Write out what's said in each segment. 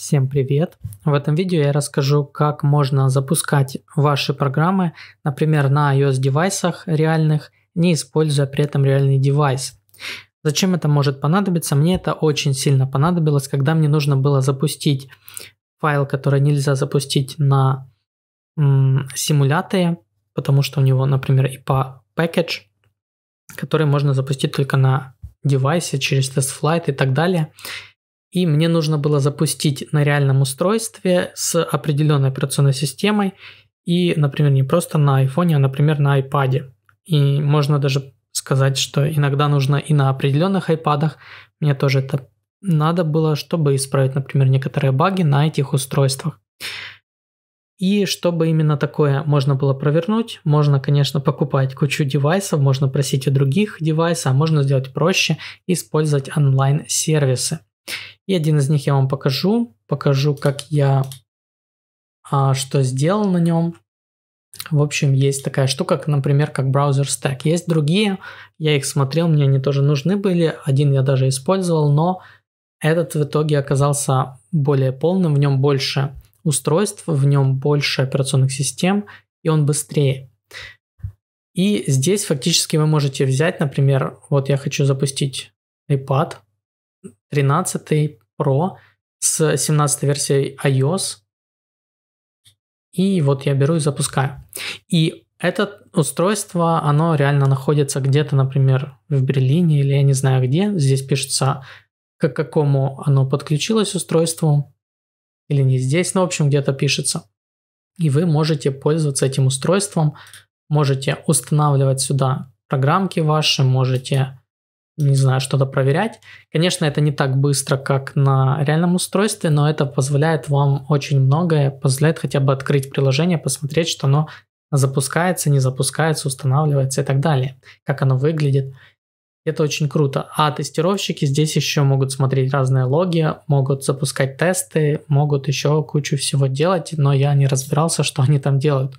Всем привет! В этом видео я расскажу, как можно запускать ваши программы, например, на iOS девайсах реальных, не используя при этом реальный девайс. Зачем это может понадобиться? Мне это очень сильно понадобилось, когда мне нужно было запустить файл, который нельзя запустить на м, симуляторе, потому что у него, например, IPA package, который можно запустить только на девайсе через TestFlight и так далее и мне нужно было запустить на реальном устройстве с определенной операционной системой и, например, не просто на iPhone, а, например, на iPad. И можно даже сказать, что иногда нужно и на определенных iPad, мне тоже это надо было, чтобы исправить, например, некоторые баги на этих устройствах. И чтобы именно такое можно было провернуть, можно, конечно, покупать кучу девайсов, можно просить у других девайсов, а можно сделать проще, использовать онлайн-сервисы. И один из них я вам покажу. Покажу, как я а, что сделал на нем. В общем, есть такая штука, как, например, как браузер Stack. Есть другие, я их смотрел, мне они тоже нужны были. Один я даже использовал, но этот в итоге оказался более полным, в нем больше устройств, в нем больше операционных систем, и он быстрее. И здесь фактически вы можете взять, например, вот я хочу запустить iPad, 13 Pro с 17 версией iOS. И вот я беру и запускаю. И это устройство, оно реально находится где-то, например, в Берлине или я не знаю где. Здесь пишется, к какому оно подключилось устройству или не здесь, но ну, в общем где-то пишется. И вы можете пользоваться этим устройством, можете устанавливать сюда программки ваши, можете не знаю, что-то проверять. Конечно, это не так быстро, как на реальном устройстве, но это позволяет вам очень многое, позволяет хотя бы открыть приложение, посмотреть, что оно запускается, не запускается, устанавливается и так далее, как оно выглядит. Это очень круто. А тестировщики здесь еще могут смотреть разные логи, могут запускать тесты, могут еще кучу всего делать, но я не разбирался, что они там делают.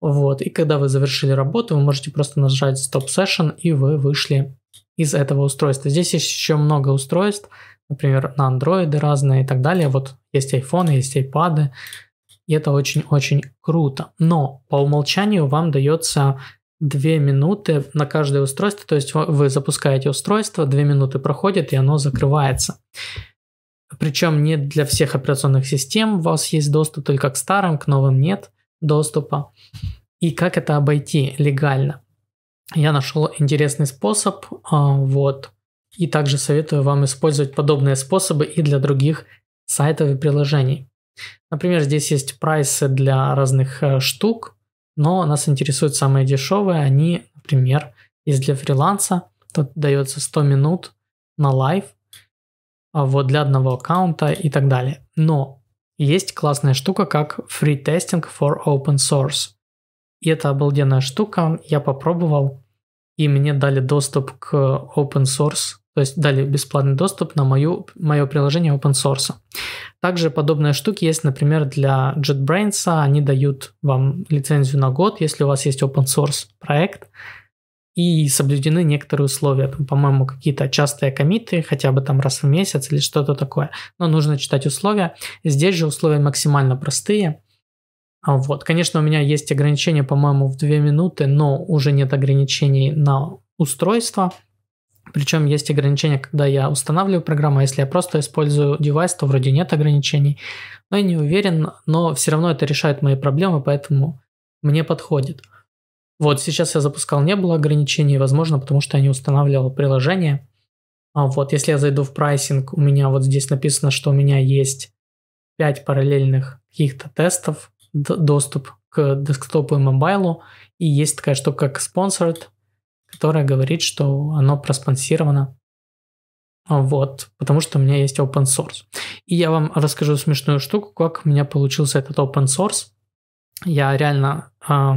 Вот. И когда вы завершили работу, вы можете просто нажать Stop Session, и вы вышли из этого устройства. Здесь есть еще много устройств, например, на андроиды разные и так далее. Вот есть iPhone, есть iPad, и это очень-очень круто. Но по умолчанию вам дается 2 минуты на каждое устройство, то есть вы запускаете устройство, 2 минуты проходит, и оно закрывается. Причем не для всех операционных систем у вас есть доступ только к старым, к новым нет доступа. И как это обойти легально? я нашел интересный способ, а, вот. И также советую вам использовать подобные способы и для других сайтов и приложений. Например, здесь есть прайсы для разных э, штук, но нас интересуют самые дешевые. Они, например, есть для фриланса, тут дается 100 минут на лайв, а, вот для одного аккаунта и так далее. Но есть классная штука, как free testing for open source. И это обалденная штука. Я попробовал, и мне дали доступ к open source, то есть дали бесплатный доступ на мою, мое приложение open source. Также подобные штуки есть, например, для JetBrains. Они дают вам лицензию на год, если у вас есть open source проект. И соблюдены некоторые условия. Там, по-моему, какие-то частые комиты, хотя бы там раз в месяц или что-то такое. Но нужно читать условия. Здесь же условия максимально простые. А вот. Конечно, у меня есть ограничения, по-моему, в 2 минуты, но уже нет ограничений на устройство. Причем есть ограничения, когда я устанавливаю программу, а если я просто использую девайс, то вроде нет ограничений. Но я не уверен, но все равно это решает мои проблемы, поэтому мне подходит. Вот сейчас я запускал, не было ограничений, возможно, потому что я не устанавливал приложение. А вот если я зайду в прайсинг, у меня вот здесь написано, что у меня есть 5 параллельных каких-то тестов, доступ к десктопу и мобайлу. И есть такая штука, как sponsored, которая говорит, что оно проспонсировано. Вот, потому что у меня есть open source. И я вам расскажу смешную штуку, как у меня получился этот open source. Я реально э,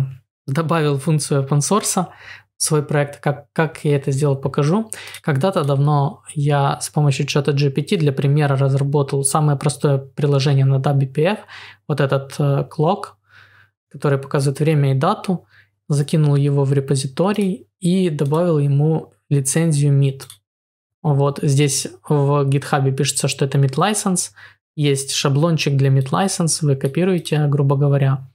добавил функцию open source свой проект, как, как я это сделал, покажу. Когда-то давно я с помощью чата GPT для примера разработал самое простое приложение на WPF, вот этот э, clock, который показывает время и дату, закинул его в репозиторий и добавил ему лицензию MIT. Вот здесь в GitHub пишется, что это MIT license, есть шаблончик для MIT license, вы копируете, грубо говоря,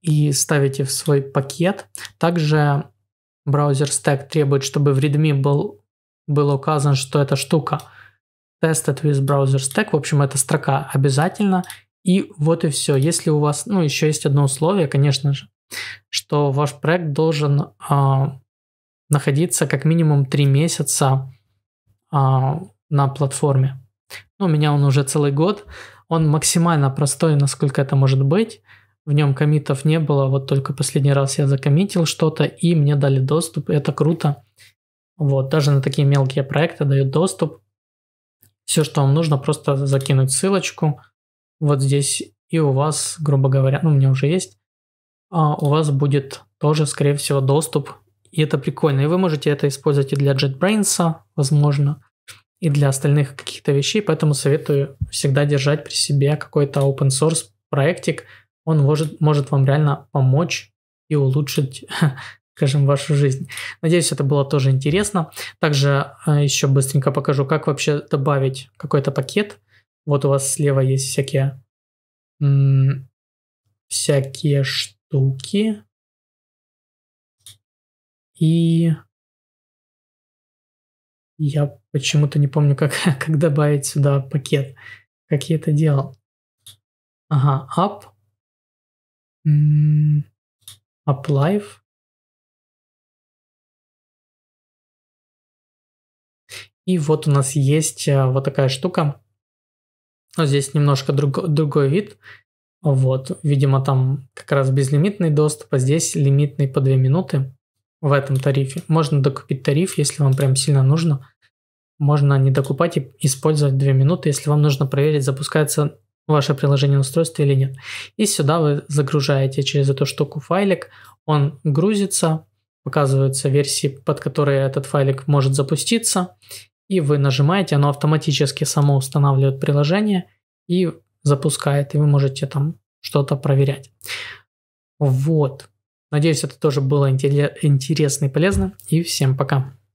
и ставите в свой пакет. Также Браузер стек требует, чтобы в readme был, был указан, что эта штука tested with browser stack, в общем, эта строка обязательно. И вот и все. Если у вас, ну, еще есть одно условие, конечно же, что ваш проект должен э, находиться как минимум 3 месяца э, на платформе. Ну, у меня он уже целый год. Он максимально простой, насколько это может быть в нем комитов не было, вот только последний раз я закоммитил что-то, и мне дали доступ, и это круто. Вот, даже на такие мелкие проекты дают доступ. Все, что вам нужно, просто закинуть ссылочку вот здесь, и у вас, грубо говоря, ну, у меня уже есть, а у вас будет тоже, скорее всего, доступ, и это прикольно. И вы можете это использовать и для JetBrains, возможно, и для остальных каких-то вещей, поэтому советую всегда держать при себе какой-то open source проектик – он может, может вам реально помочь и улучшить скажем, вашу жизнь. Надеюсь, это было тоже интересно. Также а, еще быстренько покажу, как вообще добавить какой-то пакет. Вот у вас слева есть всякие, всякие штуки. И я почему-то не помню, как, как добавить сюда пакет. Как я это делал. Ага, up. Mm, И вот у нас есть а, вот такая штука. Но здесь немножко друг, другой вид. Вот, видимо, там как раз безлимитный доступ, а здесь лимитный по 2 минуты в этом тарифе. Можно докупить тариф, если вам прям сильно нужно. Можно не докупать и использовать 2 минуты, если вам нужно проверить, запускается ваше приложение на устройстве или нет. И сюда вы загружаете через эту штуку файлик, он грузится, показываются версии, под которые этот файлик может запуститься, и вы нажимаете, оно автоматически само устанавливает приложение и запускает, и вы можете там что-то проверять. Вот. Надеюсь, это тоже было интересно и полезно. И всем пока.